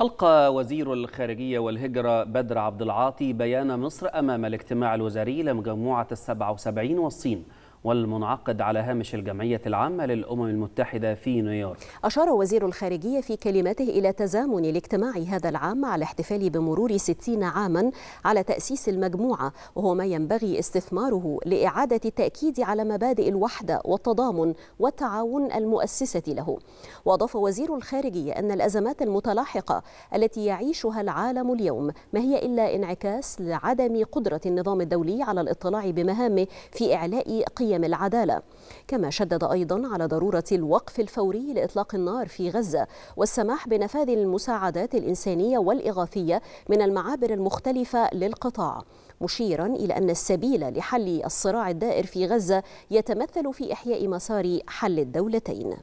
ألقى وزير الخارجية والهجرة بدر عبد العاطي بيان مصر أمام الاجتماع الوزاري لمجموعة السبعة وسبعين والصين والمنعقد على هامش الجمعية العامة للأمم المتحدة في نيويورك أشار وزير الخارجية في كلمته إلى تزامن الاجتماع هذا العام على احتفال بمرور 60 عاما على تأسيس المجموعة وهو ما ينبغي استثماره لإعادة التأكيد على مبادئ الوحدة والتضامن والتعاون المؤسسة له وأضاف وزير الخارجية أن الأزمات المتلاحقة التي يعيشها العالم اليوم ما هي إلا انعكاس لعدم قدرة النظام الدولي على الاطلاع بمهامه في إعلاء قيادة قيم العدالة كما شدد أيضا على ضرورة الوقف الفوري لإطلاق النار في غزة والسماح بنفاذ المساعدات الإنسانية والإغاثية من المعابر المختلفة للقطاع مشيرا إلى أن السبيل لحل الصراع الدائر في غزة يتمثل في إحياء مسار حل الدولتين